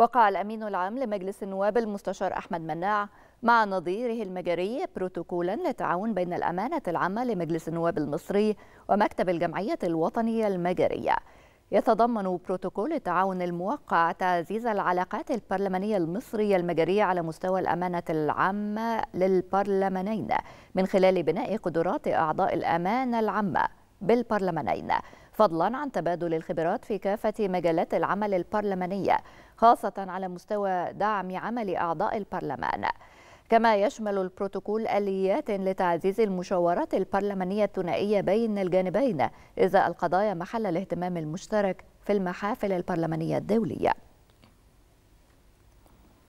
وقع الأمين العام لمجلس النواب المستشار أحمد مناع مع نظيره المجري بروتوكولا للتعاون بين الأمانة العامة لمجلس النواب المصري ومكتب الجمعية الوطنية المجرية يتضمن بروتوكول التعاون الموقع تعزيز العلاقات البرلمانية المصرية المجرية على مستوى الأمانة العامة للبرلمانين من خلال بناء قدرات أعضاء الأمانة العامة بالبرلمانين فضلا عن تبادل الخبرات في كافة مجالات العمل البرلمانية خاصة على مستوى دعم عمل أعضاء البرلمان كما يشمل البروتوكول آليات لتعزيز المشاورات البرلمانية الثنائية بين الجانبين إذا القضايا محل الاهتمام المشترك في المحافل البرلمانية الدولية